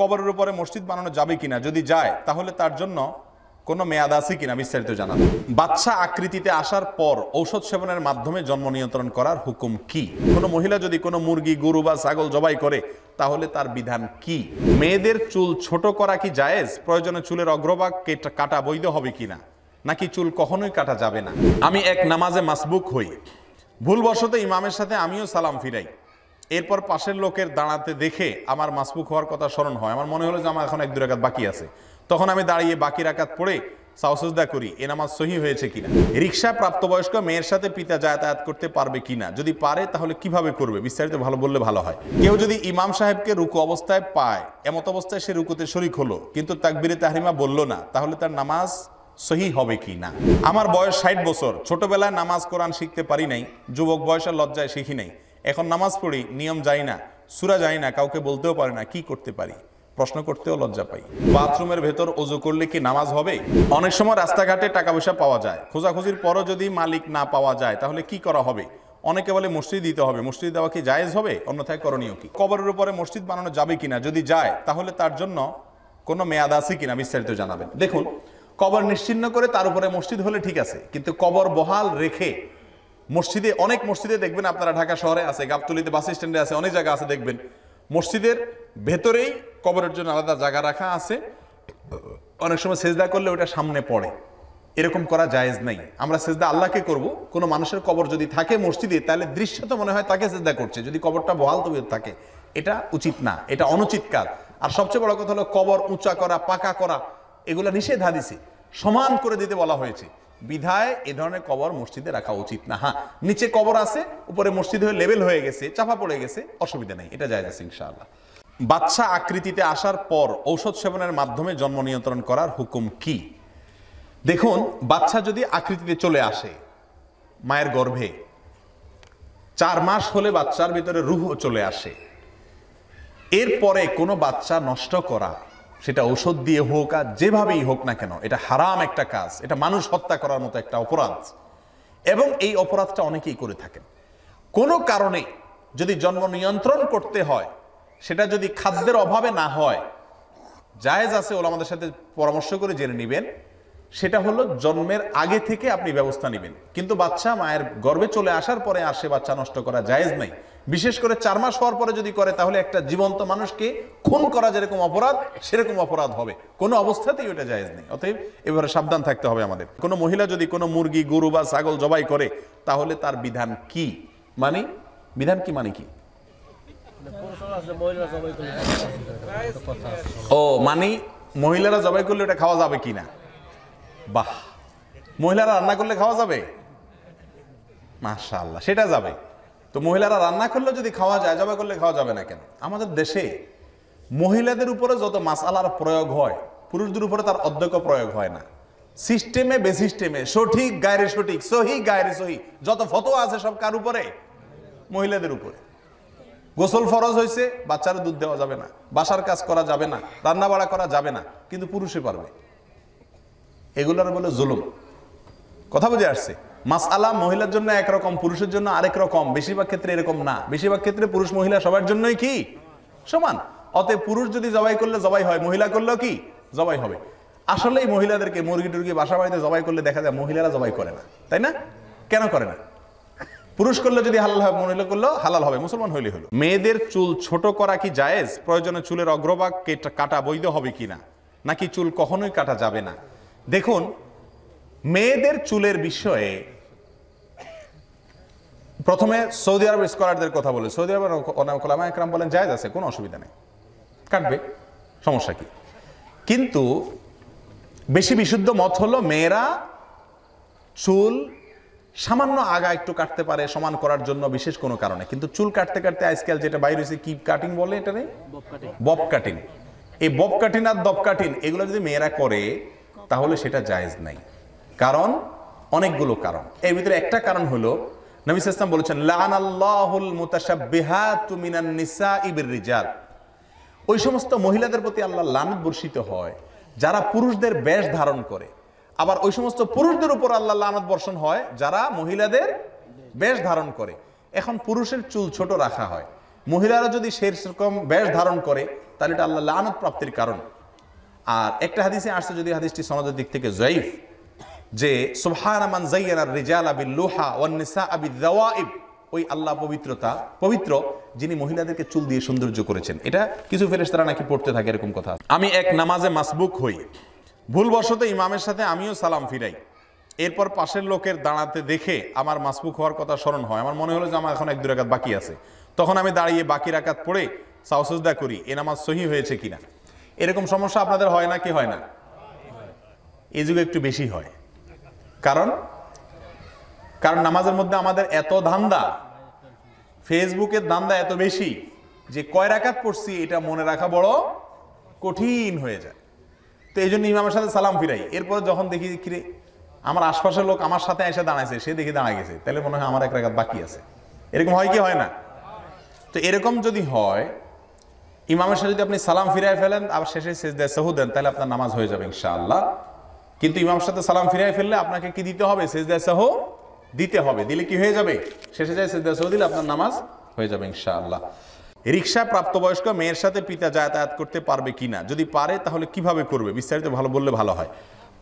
কবরের উপরে মসজিদ বানানো যাবে কিনা যদি যায় তাহলে তার জন্য কোনো মেয়াদ আছে কিনা বিস্তারিত জানান বাচ্চা আকৃতিতে আসার পর ঔষধ সেবনের মাধ্যমে জন্ম নিয়ন্ত্রণ করার হুকুম কি কোনো মহিলা যদি কোনো মুরগি গরু বা ছাগল জবাই করে তাহলে তার বিধান কি মেয়েদের চুল ছোট করা কি জায়েজ প্রয়োজনে চুলের অগ্রভাগ কাটা বৈধ হবে কিনা নাকি চুল কখনোই কাটা যাবে না আমি এক নামাজে মাসবুক হই ভুলবশত ইমামের সাথে আমিও সালাম ফিরাই এরপর পাশের লোকের দাঁড়াতে দেখে আমার মাসবুক হওয়ার কথা স্মরণ হয় আমার মনে হলো যে আমার এখন এক দু রাকাত বাকি আছে তখন আমি দাঁড়িয়ে বাকি রাকাত পড়ে সাউসজদা করি এ নামাজ সহি হয়েছে কিনা রিক্সা প্রাপ্তবয়স্ক মেয়ের সাথে পিতা যাতায়াত করতে পারবে কিনা যদি পারে তাহলে কিভাবে করবে বিস্তারিত ভালো বললে ভালো হয় কেউ যদি ইমাম সাহেবকে রুকু অবস্থায় পায় এমত অবস্থায় সে রুকুতে শরিক হলো কিন্তু তাকবিরে তাহরিমা বলল না তাহলে তার নামাজ সহি হবে কি না আমার বয়স ষাট বছর ছোটবেলায় নামাজ কোরআন শিখতে পারি নাই যুবক বয়সের লজ্জায় শিখি নাই এখন নামাজ পড়ি নিয়ম যাই না সুরা যাই না কাউকে বলতেও পারে না কি করতে পারি প্রশ্ন করতেও লজ্জা পাই বাথরুমের ভেতর অজু করলে কি নামাজ হবে অনেক সময় রাস্তাঘাটে টাকা পয়সা পাওয়া যায় খোঁজাখুঁজির পরও যদি মালিক না পাওয়া যায় তাহলে কি করা হবে অনেকে বলে মসজিদ দিতে হবে মসজিদ দেওয়া কি জায়েজ হবে অন্যথায় করণীয় কি কবরের উপরে মসজিদ বানানো যাবে কিনা যদি যায় তাহলে তার জন্য কোনো মেয়াদ আছে কিনা বিস্তারিত জানাবেন দেখুন কবর নিশ্চিন্ন করে তার উপরে মসজিদ হলে ঠিক আছে কিন্তু কবর বহাল রেখে মসজিদে অনেক মসজিদে দেখবেন আপনারা ঢাকা শহরে আছে গাবতলিতে বাস স্ট্যান্ডে আছে অনেক জায়গা আছে দেখবেন মসজিদের ভেতরেই কবরের জন্য আলাদা জায়গা রাখা আছে অনেক সময় সেজদা করলে ওটা সামনে পড়ে এরকম করা জায়েজ নাই আমরা সেজদা আল্লাহকে করব কোনো মানুষের কবর যদি থাকে মসজিদে তাহলে দৃশ্য তো মনে হয় তাকে সেজদা করছে যদি কবরটা বহাল তবে থাকে এটা উচিত না এটা অনুচিত কাজ আর সবচেয়ে বড় কথা হলো কবর উঁচা করা পাকা করা এগুলো নিষেধা দিছে সমান করে দিতে বলা হয়েছে বিধায় এ ধরনের কবর মসজিদে রাখা উচিত না হ্যাঁ নিচে কবর আছে উপরে মসজিদ হয়ে লেবেল হয়ে গেছে চাপা পড়ে গেছে অসুবিধা নেই এটা যায় আছে ইনশাআল্লাহ বাচ্চা আকৃতিতে আসার পর ঔষধ সেবনের মাধ্যমে জন্ম নিয়ন্ত্রণ করার হুকুম কি দেখুন বাচ্চা যদি আকৃতিতে চলে আসে মায়ের গর্ভে চার মাস হলে বাচ্চার ভিতরে রুহ চলে আসে এরপরে কোনো বাচ্চা নষ্ট করা সেটা ঔষধ দিয়ে হোক আর যেভাবেই হোক না কেন এটা হারাম একটা কাজ এটা মানুষ হত্যা করার মতো একটা অপরাধ এবং এই অপরাধটা অনেকেই করে থাকেন কোনো কারণে যদি জন্ম নিয়ন্ত্রণ করতে হয় সেটা যদি খাদ্যের অভাবে না হয় জায়েজ আছে ওলা আমাদের সাথে পরামর্শ করে জেনে নেবেন সেটা হলো জন্মের আগে থেকে আপনি ব্যবস্থা নেবেন কিন্তু বাচ্চা মায়ের গর্বে চলে আসার পরে আসে বাচ্চা নষ্ট করা জায়েজ নাই বিশেষ করে চার মাস হওয়ার পরে যদি করে তাহলে একটা জীবন্ত মানুষকে খুন করা যেরকম অপরাধ সেরকম অপরাধ হবে কোনো অবস্থাতেই ওটা জায়েজ নেই অতএব এবারে সাবধান থাকতে হবে আমাদের কোনো মহিলা যদি কোনো মুরগি গরু বা ছাগল জবাই করে তাহলে তার বিধান কি মানে বিধান কি মানে কি ও মানে মহিলারা জবাই করলে ওটা খাওয়া যাবে কিনা বাহ মহিলারা রান্না করলে খাওয়া যাবে মাশাল্লাহ সেটা যাবে তো মহিলারা রান্না করলে যদি খাওয়া যায় জবা করলে খাওয়া যাবে না কেন আমাদের দেশে মহিলাদের উপরে যত মাসালার প্রয়োগ হয় পুরুষদের উপরে তার অধ্যক্ষ প্রয়োগ হয় না সিস্টেমে বেসিস্টেমে সঠিক গায়ের সঠিক সহি গায়ের সহি যত ফটো আছে সব কার উপরে মহিলাদের উপরে গোসল ফরজ হয়েছে বাচ্চারা দুধ দেওয়া যাবে না বাসার কাজ করা যাবে না রান্না বাড়া করা যাবে না কিন্তু পুরুষে পারবে এগুলোর বলে জুলুম কথা বুঝে আসছে মাসালা মহিলার জন্য একরকম পুরুষের জন্য আরেক রকম বেশিরভাগ ক্ষেত্রে এরকম না বেশিরভাগ ক্ষেত্রে পুরুষ মহিলা সবার জন্যই কি সমান অতএব পুরুষ যদি জবাই করলে জবাই হয় মহিলা করলেও কি জবাই হবে আসলেই মহিলাদেরকে মুরগি টুরগি বাসা বাড়িতে জবাই করলে দেখা যায় মহিলারা জবাই করে না তাই না কেন করে না পুরুষ করলে যদি হালাল হয় মহিলা করলেও হালাল হবে মুসলমান হইলে হলো মেয়েদের চুল ছোট করা কি জায়েজ প্রয়োজনে চুলের অগ্রভাগ কাটা বৈধ হবে কিনা নাকি চুল কখনোই কাটা যাবে না দেখুন মেয়েদের চুলের বিষয়ে প্রথমে সৌদি আরব স্কলারদের কথা বলে সৌদি আরবের কলামা একরাম বলেন যায় আছে কোনো অসুবিধা নেই কাটবে সমস্যা কি কিন্তু বেশি বিশুদ্ধ মত হলো মেয়েরা চুল সামান্য আগা একটু কাটতে পারে সমান করার জন্য বিশেষ কোনো কারণে কিন্তু চুল কাটতে কাটতে আজকাল যেটা বাইরে হয়েছে কি কাটিং বলে এটা নেই বব কাটিং এই বব কাটিং আর দব কাটিং এগুলো যদি মেয়েরা করে তাহলে সেটা জায়েজ নাই কারণ অনেকগুলো কারণ এর ভিতরে একটা কারণ হলো নবী ইসলাম বলেছেন লান আল্লাহুল মুতাশাব্বিহাতু মিনান নিসাই বিররিজাল ওই সমস্ত মহিলাদের প্রতি আল্লাহ লানত বর্ষিত হয় যারা পুরুষদের বেশ ধারণ করে আবার ওই সমস্ত পুরুষদের উপর আল্লাহ লানত বর্ষণ হয় যারা মহিলাদের বেশ ধারণ করে এখন পুরুষের চুল ছোট রাখা হয় মহিলারা যদি সেরকম বেশ ধারণ করে তাহলে এটা আল্লাহ লানত প্রাপ্তির কারণ আর একটা হাদিসে আসছে যদি হাদিসটি সনদের দিক থেকে জয়ীফ যে জাইয়ানার লোহা দাওয়াইব ওই আল্লাহ পবিত্রতা পবিত্র যিনি মহিলাদেরকে চুল দিয়ে সৌন্দর্য করেছেন এটা কিছু নাকি পড়তে থাকে এরকম কথা আমি এক নামাজে মাসবুক হই ভুলবশত ইমামের সাথে আমিও সালাম ফিরাই এরপর পাশের লোকের দাঁড়াতে দেখে আমার মাসবুক হওয়ার কথা স্মরণ হয় আমার মনে হলো যে আমার এখন এক দু রাকাত বাকি আছে তখন আমি দাঁড়িয়ে বাকি রাকাত পড়ে সাউসজদা করি এ নামাজ সহি হয়েছে কিনা এরকম সমস্যা আপনাদের হয় না কি হয় না এই যুগে একটু বেশি হয় কারণ কারণ নামাজের মধ্যে আমাদের এত ধান্দা ফেসবুকের ধান্দা এত বেশি যে কয় রাকাত পড়ছি এটা মনে রাখা বড় কঠিন হয়ে যায় তো এই জন্য ইমামের সাথে সালাম ফিরাই এরপর যখন দেখি কিরে আমার আশপাশের লোক আমার সাথে এসে দাঁড়াইছে সে দেখি দাঁড়া গেছে তাহলে মনে হয় আমার এক রাকাত বাকি আছে এরকম হয় কি হয় না তো এরকম যদি হয় ইমামের সাথে যদি আপনি সালাম ফিরাই ফেলেন আবার শেষে দেয় সহু দেন তাহলে আপনার নামাজ হয়ে যাবে ইনশাআল্লাহ কিন্তু ইমামের সাথে সালাম ফিরাই ফেললে আপনাকে কি দিতে হবে দেয় সহ দিতে হবে দিলে কি হয়ে যাবে শেষে যায় দেয় সহ দিলে আপনার নামাজ হয়ে যাবে ইনশাআল্লাহ রিক্সা প্রাপ্তবয়স্ক মেয়ের সাথে পিতা যাতায়াত করতে পারবে কি না যদি পারে তাহলে কিভাবে করবে বিস্তারিত ভালো বললে ভালো হয়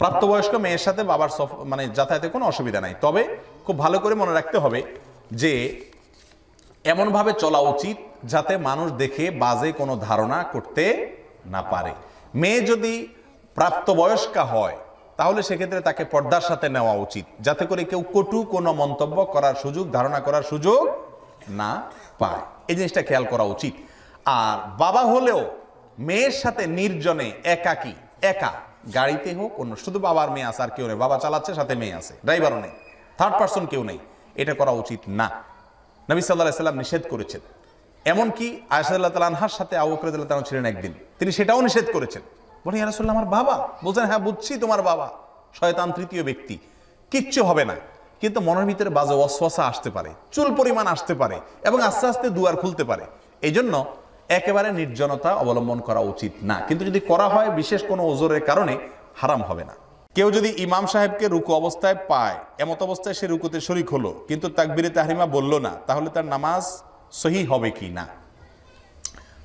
প্রাপ্তবয়স্ক মেয়ের সাথে বাবার সফ মানে যাতায়াতে কোনো অসুবিধা নাই তবে খুব ভালো করে মনে রাখতে হবে যে এমনভাবে চলা উচিত যাতে মানুষ দেখে বাজে কোনো ধারণা করতে না পারে মেয়ে যদি প্রাপ্তবয়স্কা হয় তাহলে সেক্ষেত্রে তাকে পর্দার সাথে নেওয়া উচিত যাতে করে কেউ কটু কোনো মন্তব্য করার সুযোগ ধারণা করার সুযোগ না পায় এই জিনিসটা খেয়াল করা উচিত আর বাবা হলেও মেয়ের সাথে নির্জনে একাকি একা গাড়িতে হোক অন্য শুধু বাবার মেয়ে আছে আর কেউ নেই বাবা চালাচ্ছে সাথে মেয়ে আছে ড্রাইভারও নেই থার্ড পার্সন কেউ নেই এটা করা উচিত না নবী সাল্লাহ সাল্লাম নিষেধ করেছেন এমনকি আয়সাল্লাহ তাল আনহার সাথে আবুকরাজ্লাহ তালন ছিলেন একদিন তিনি সেটাও নিষেধ করেছেন বলে ইয়ারসোল্লাহ আমার বাবা বলছেন হ্যাঁ বুঝছি তোমার বাবা শয়তান তৃতীয় ব্যক্তি কিচ্ছু হবে না কিন্তু মনের ভিতরে বাজে অশ্বাসা আসতে পারে চুল পরিমাণ আসতে পারে এবং আস্তে আস্তে দুয়ার খুলতে পারে এই জন্য একেবারে নির্জনতা অবলম্বন করা উচিত না কিন্তু যদি করা হয় বিশেষ কোনো ওজোরের কারণে হারাম হবে না কেউ যদি ইমাম সাহেবকে রুকু অবস্থায় পায় এমত অবস্থায় সে রুকুতে শরিক হলো কিন্তু তাকবিরে তাহরিমা বলল না তাহলে তার নামাজ সহি হবে কি না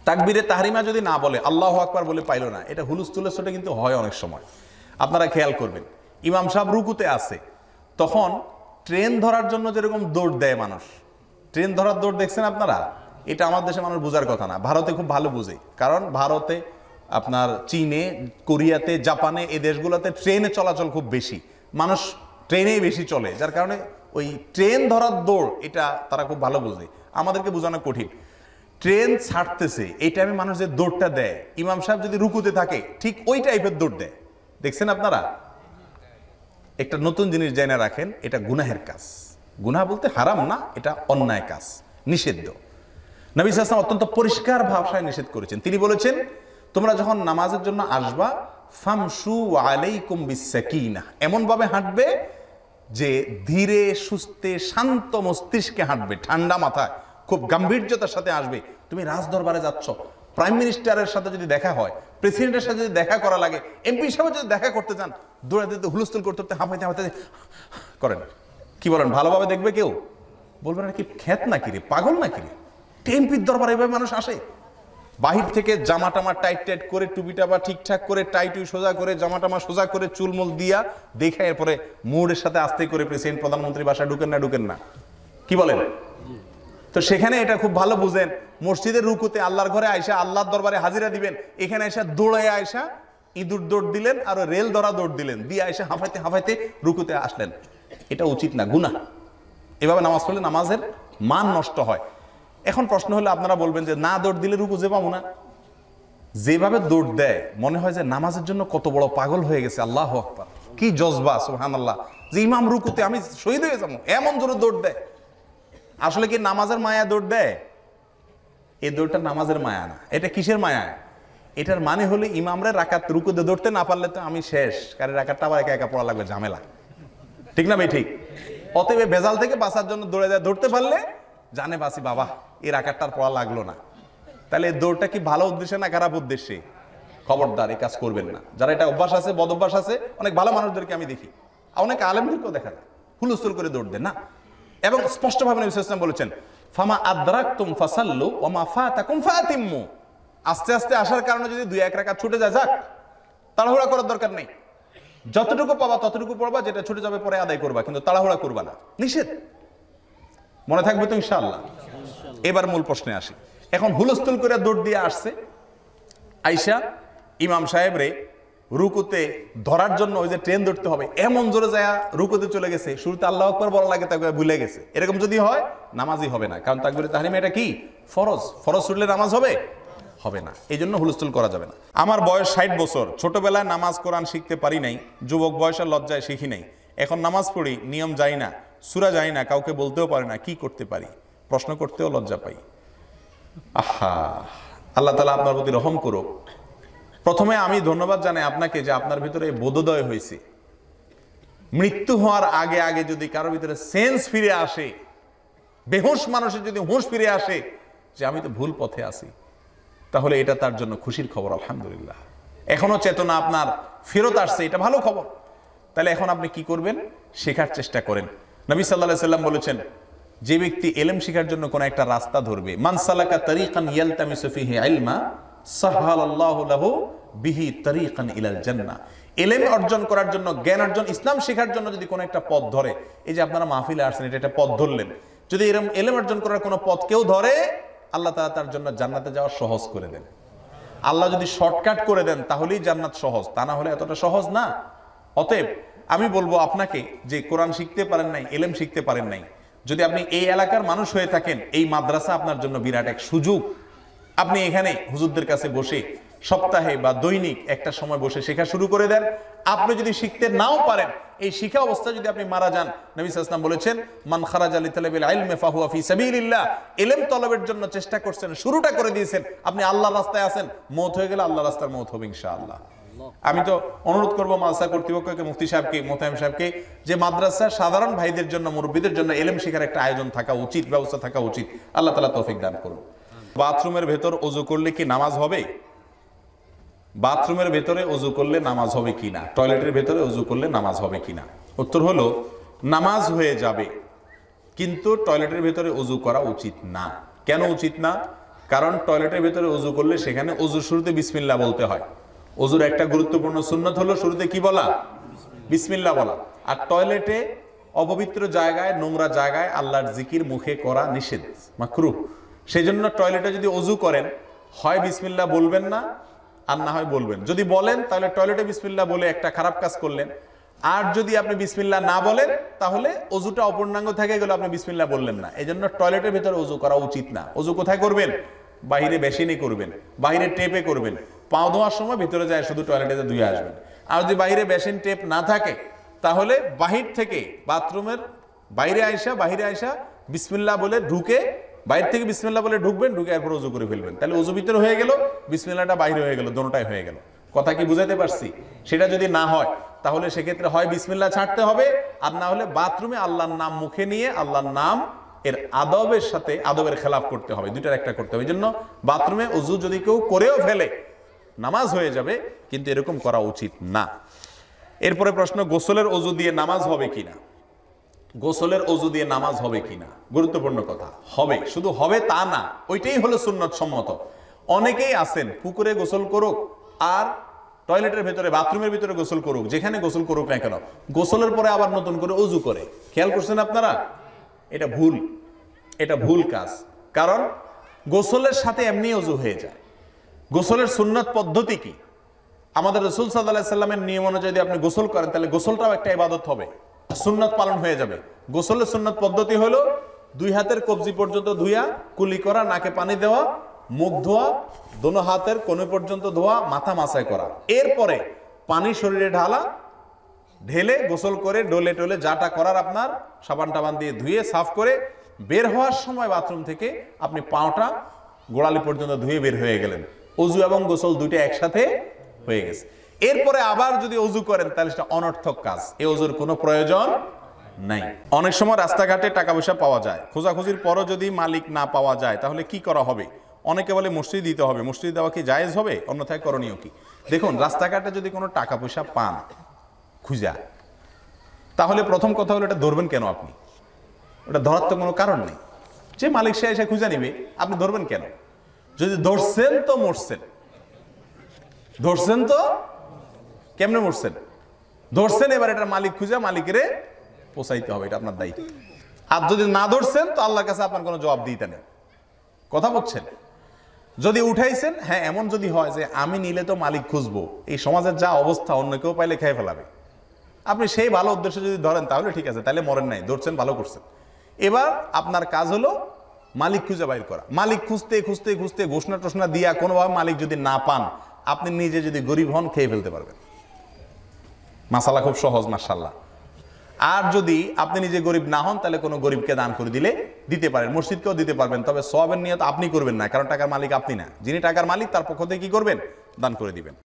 তাকবিরে তাহরিমা যদি না বলে আল্লাহ আকবার বলে পাইল না এটা হুলুস্তুলের সাথে কিন্তু হয় অনেক সময় আপনারা খেয়াল করবেন ইমাম সাহেব রুকুতে আছে তখন ট্রেন ধরার জন্য যেরকম দৌড় দেয় মানুষ ট্রেন ধরার দৌড় দেখছেন আপনারা এটা আমার দেশে মানুষ বোঝার কথা না ভারতে খুব ভালো বুঝে কারণ ভারতে আপনার চীনে কোরিয়াতে জাপানে এ দেশগুলোতে ট্রেনে চলাচল খুব বেশি মানুষ ট্রেনেই বেশি চলে যার কারণে ওই ট্রেন ধরার দৌড় এটা তারা খুব ভালো বুঝে আমাদেরকে বোঝানো কঠিন ট্রেন ছাড়তেছে এই টাইমে মানুষ যে দৌড়টা দেয় ইমাম সাহেব যদি রুকুতে থাকে ঠিক ওই টাইপের দৌড় দেয় দেখছেন আপনারা একটা নতুন জিনিস জেনে রাখেন এটা গুনাহের কাজ গুনা বলতে হারাম না এটা অন্যায় কাজ নিষিদ্ধ নবী সাহসাম অত্যন্ত পরিষ্কার ভাবসায় নিষেধ করেছেন তিনি বলেছেন তোমরা যখন নামাজের জন্য আসবা ফামসু আলাইকুম বিশ্বাকি না এমনভাবে হাঁটবে যে ধীরে সুস্থে শান্ত মস্তিষ্কে হাঁটবে ঠান্ডা মাথায় খুব গাম্ভীর্যতার সাথে আসবে তুমি রাজদরবারে যাচ্ছ প্রাইম মিনিস্টারের সাথে যদি দেখা হয় প্রেসিডেন্টের সাথে যদি দেখা করা লাগে এমপি হিসাবে যদি দেখা করতে চান দৌড়াতে হুলস্থুল করতে করতে হাঁপাইতে হাঁপাইতে করেন কি বলেন ভালোভাবে দেখবে কেউ বলবেন কি খ্যাত না রে পাগল না কিরে এমপির দরবারে এভাবে মানুষ আসে বাহির থেকে জামা টামা টাইট টাইট করে টুপিটা বা ঠিকঠাক করে টাইট সোজা করে জামা টামা সোজা করে চুলমুল দিয়া দেখা এরপরে মোড়ের সাথে আস্তে করে প্রেসিডেন্ট প্রধানমন্ত্রী বাসায় ঢুকেন না ঢুকেন না কি বলেন তো সেখানে এটা খুব ভালো বুঝেন মসজিদের রুকুতে আল্লাহর ঘরে আয়সা আল্লাহর দরবারে হাজিরা দিবেন এখানে আয়সা দৌড়ায় আয়সা ইঁদুর দৌড় দিলেন আর রেল ধরা দৌড় দিলেন দিয়ে আয়সা হাফাইতে হাফাইতে রুকুতে আসলেন এটা উচিত না গুনা এভাবে নামাজ পড়লে নামাজের মান নষ্ট হয় এখন প্রশ্ন হলে আপনারা বলবেন যে না দৌড় দিলে রুকু যে পাবো না যেভাবে দৌড় দেয় মনে হয় যে নামাজের জন্য কত বড় পাগল হয়ে গেছে আল্লাহ আকবর কি জজবা সোহান আল্লাহ যে ইমাম রুকুতে আমি শহীদ হয়ে যাবো এমন জোরে দৌড় দেয় আসলে কি নামাজের মায়া দৌড় দেয় এই দৌড়টা নামাজের মায়া না এটা কিসের মায়া এটার মানে হলে ইমামরা রাকাত রুকুতে দৌড়তে না পারলে তো আমি শেষ কারণ রাকাতটা আবার একা একা পড়া লাগবে ঝামেলা ঠিক না ভাই ঠিক অতএব ভেজাল থেকে বাঁচার জন্য দৌড়ে যায় দৌড়তে পারলে জানে বাসি বাবা এর আকারটার পড়া লাগলো না তাহলে দৌড়টা কি ভালো উদ্দেশ্যে না খারাপ উদ্দেশ্যে খবরদার এই কাজ করবেন না যারা এটা অভ্যাস আছে বদ অভ্যাস আছে অনেক ভালো মানুষদেরকে আমি দেখি অনেক আলেমদেরকেও দেখা যায় হুলস্থুল করে দৌড় দেন না এবং স্পষ্টভাবে নবী ইসলাম বলেছেন ফামা আদ্রাক তুম ফাসাল্লু ওমা ফা তাকুম ফাতিম্মু আস্তে আস্তে আসার কারণে যদি দুই এক রাখা ছুটে যায় যাক তাড়াহুড়া করার দরকার নেই যতটুকু পাবা ততটুকু পড়বা যেটা ছুটে যাবে পরে আদায় করবা কিন্তু তাড়াহুড়া করবা না নিষেধ মনে থাকবে তো ইনশাল্লাহ এবার মূল প্রশ্নে আসি এখন হুলস্থুল করে দৌড় দিয়ে আসছে আইসা ইমাম সাহেব রে রুকুতে ধরার জন্য ওই যে ট্রেন ধরতে হবে এমন জোরে যায় রুকুতে চলে গেছে শুরুতে আল্লাহ আকবর বলা লাগে তাকে ভুলে গেছে এরকম যদি হয় নামাজই হবে না কারণ তাকবির তাহরিমে এটা কি ফরজ ফরজ উঠলে নামাজ হবে হবে না এই জন্য হুলস্থুল করা যাবে না আমার বয়স ষাট বছর ছোটবেলায় নামাজ কোরআন শিখতে পারি নাই যুবক বয়সের লজ্জায় শিখি নাই এখন নামাজ পড়ি নিয়ম যাই না সুরা যায় না কাউকে বলতেও পারে না কি করতে পারি প্রশ্ন করতেও লজ্জা পাই আহা আল্লাহ তালা আপনার প্রতি রহম করুক প্রথমে আমি ধন্যবাদ জানাই আপনাকে যে আপনার ভিতরে বোধোদয় হয়েছে মৃত্যু হওয়ার আগে আগে যদি কারোর ভিতরে সেন্স ফিরে আসে বেহুশ মানুষের যদি হুঁশ ফিরে আসে যে আমি তো ভুল পথে আছি তাহলে এটা তার জন্য খুশির খবর আলহামদুলিল্লাহ এখনও চেতনা আপনার ফেরত আসছে এটা ভালো খবর তাহলে এখন আপনি কি করবেন শেখার চেষ্টা করেন নবী সাল্লাহ সাল্লাম বলেছেন যে ব্যক্তি এলেম শিখার জন্য কোনো একটা রাস্তা ধরবে মানসালাকা তরিকান ইয়ালতামি সফিহে আলমা সাহালাল্লাহু বিহি তরিকান ইলাল জান্নাহ এলেম অর্জন করার জন্য জ্ঞান অর্জন ইসলাম শেখার জন্য যদি কোনো একটা পথ ধরে এই যে আপনারা মাহফিলে আসছেন এটা একটা পথ ধরলেন যদি এরম এলেম অর্জন করার কোনো পথ কেউ ধরে আল্লাহ তালা তার জন্য জান্নাতে যাওয়া সহজ করে দেন আল্লাহ যদি শর্টকাট করে দেন তাহলেই জান্নাত সহজ তা না হলে এতটা সহজ না অতএব আমি বলবো আপনাকে যে কোরআন শিখতে পারেন নাই এলেম শিখতে পারেন নাই যদি আপনি এই এলাকার মানুষ হয়ে থাকেন এই মাদ্রাসা আপনার জন্য বিরাট এক সুযোগ আপনি এখানে হুজুরদের কাছে বসে সপ্তাহে বা দৈনিক একটা সময় বসে শেখা শুরু করে দেন আপনি যদি শিখতে নাও পারেন এই শিখা অবস্থা যদি আপনি মারা যান নবী ইসলাম বলেছেন মান খারাজ আলী তালেবিল আইল ফাহুয়া ফি সাবিলিল্লাহ এলেম তলবের জন্য চেষ্টা করছেন শুরুটা করে দিয়েছেন আপনি আল্লাহ রাস্তায় আছেন মত হয়ে গেলে আল্লাহ রাস্তার মত হবে ইনশাআল্লাহ আমি তো অনুরোধ করবো মালসা কর্তৃপক্ষকে মুফতি সাহেবকে মোতায়েম সাহেবকে যে মাদ্রাসা সাধারণ ভাইদের জন্য মুরব্বীদের জন্য এলেম শিখার একটা আয়োজন থাকা উচিত ব্যবস্থা থাকা উচিত আল্লাহ তালা তৌফিক দান করুন বাথরুমের ভেতর অজু করলে কি নামাজ হবে বাথরুমের ভেতরে অজু করলে নামাজ হবে কি না টয়লেটের ভেতরে অজু করলে নামাজ হবে কি না উত্তর হলো নামাজ হয়ে যাবে কিন্তু টয়লেটের ভেতরে অজু করা উচিত না কেন উচিত না কারণ টয়লেটের ভেতরে অজু করলে সেখানে অজু শুরুতে বিসমিল্লা বলতে হয় অজুর একটা গুরুত্বপূর্ণ সুন্নত হলো শুরুতে কি বলা বিসমিল্লা বলা আর টয়লেটে অপবিত্র জায়গায় নোংরা জায়গায় আল্লাহর জিকির মুখে করা নিষেধ মাকরু সেই জন্য টয়লেটে যদি অজু করেন হয় বিসমিল্লা বলবেন না আর না হয় বলবেন যদি বলেন তাহলে টয়লেটে বিসমিল্লা বলে একটা খারাপ কাজ করলেন আর যদি আপনি বিসমিল্লা না বলেন তাহলে অজুটা অপূর্ণাঙ্গ থেকে গেলে আপনি বিসমিল্লা বললেন না এই জন্য টয়লেটের ভিতরে অজু করা উচিত না অজু কোথায় করবেন বাহিরে বেসিনে করবেন বাহিরে টেপে করবেন পাও ধোয়ার সময় ভিতরে যায় শুধু টয়লেটে ধুয়ে আসবেন আর যদি বাইরে বেসিন টেপ না থাকে তাহলে বাহির থেকে বাথরুমের বাইরে আইসা বাহিরে আইসা বিসমিল্লা বলে ঢুকে বাইরে থেকে বিসমিল্লা বলে ঢুকবেন ঢুকে এরপর উজু করে ফেলবেন তাহলে উজু ভিতরে হয়ে গেল বিসমিল্লাটা বাইরে হয়ে গেল দোনোটাই হয়ে গেল কথা কি বুঝাতে পারছি সেটা যদি না হয় তাহলে সেক্ষেত্রে হয় বিসমিল্লা ছাড়তে হবে আর না হলে বাথরুমে আল্লাহর নাম মুখে নিয়ে আল্লাহর নাম এর আদবের সাথে আদবের খেলাফ করতে হবে দুইটার একটা করতে হবে এই জন্য বাথরুমে উজু যদি কেউ করেও ফেলে নামাজ হয়ে যাবে কিন্তু এরকম করা উচিত না এরপরে প্রশ্ন গোসলের অজু দিয়ে নামাজ হবে কিনা গোসলের অজু দিয়ে নামাজ হবে কিনা গুরুত্বপূর্ণ কথা হবে শুধু হবে তা না ওইটাই হলো সুন্নত সম্মত অনেকেই আছেন পুকুরে গোসল করুক আর টয়লেটের ভেতরে বাথরুমের ভিতরে গোসল করুক যেখানে গোসল করুক না কেন গোসলের পরে আবার নতুন করে অজু করে খেয়াল করছেন আপনারা এটা ভুল এটা ভুল কাজ কারণ গোসলের সাথে এমনি অজু হয়ে যায় গোসলের সুন্নত পদ্ধতি কি আমাদের রসুল সাদা সাল্লামের নিয়ম অনুযায়ী যদি আপনি গোসল করেন তাহলে গোসলটাও একটা ইবাদত হবে সুন্নত পালন হয়ে যাবে গোসলের সুন্নত পদ্ধতি হলো দুই হাতের কবজি পর্যন্ত ধুইয়া কুলি করা নাকে পানি দেওয়া মুখ ধোয়া দোনো হাতের কোনো পর্যন্ত ধোয়া মাথা মাসায় করা এরপরে পানি শরীরে ঢালা ঢেলে গোসল করে ডোলে টোলে যাটা করার আপনার সাবান টাবান দিয়ে ধুয়ে সাফ করে বের হওয়ার সময় বাথরুম থেকে আপনি পাওটা গোড়ালি পর্যন্ত ধুয়ে বের হয়ে গেলেন অজু এবং গোসল দুটি একসাথে হয়ে গেছে এরপরে আবার যদি অজু করেন তাহলে সেটা অনর্থক কাজ এই অজুর কোনো প্রয়োজন নাই অনেক সময় রাস্তাঘাটে টাকা পয়সা পাওয়া যায় খোঁজাখুঁজির পরও যদি মালিক না পাওয়া যায় তাহলে কি করা হবে অনেকে বলে মসজিদ দিতে হবে মসজিদ দেওয়া কি জায়েজ হবে অন্যথায় করণীয় কি দেখুন রাস্তাঘাটে যদি কোনো টাকা পয়সা পান খুঁজা তাহলে প্রথম কথা হলো এটা ধরবেন কেন আপনি ওটা ধরার তো কোনো কারণ নেই যে মালিক সে এসে খুঁজে নিবে আপনি ধরবেন কেন যদি ধরছেন তো মরছেন ধরছেন তো কেমনে মরছেন ধরছেন এবার এটার মালিক খুঁজে মালিকেরে পোসাইতে হবে এটা আপনার দায়িত্ব আর যদি না ধরছেন তো আল্লাহর কাছে আপনার কোনো জবাব দিতে নেই কথা বলছেন যদি উঠাইছেন হ্যাঁ এমন যদি হয় যে আমি নিলে তো মালিক খুঁজবো এই সমাজের যা অবস্থা অন্য কেউ পাইলে খেয়ে ফেলাবে আপনি সেই ভালো উদ্দেশ্যে যদি ধরেন তাহলে ঠিক আছে তাহলে মরেন নাই ধরছেন ভালো করছেন এবার আপনার কাজ হলো মালিক খুঁজে বাইর করা মালিক খুঁজতে খুঁজতে খুঁজতে ঘোষণা টোষণা দিয়া কোনোভাবে মালিক যদি না পান আপনি নিজে যদি গরিব হন খেয়ে ফেলতে পারবেন মাসালা খুব সহজ মার্শাল্লাহ আর যদি আপনি নিজে গরিব না হন তাহলে কোনো গরিবকে দান করে দিলে দিতে পারেন মসজিদকেও দিতে পারবেন তবে সবের নিয়ত আপনি করবেন না কারণ টাকার মালিক আপনি না যিনি টাকার মালিক তার পক্ষ থেকে কি করবেন দান করে দিবেন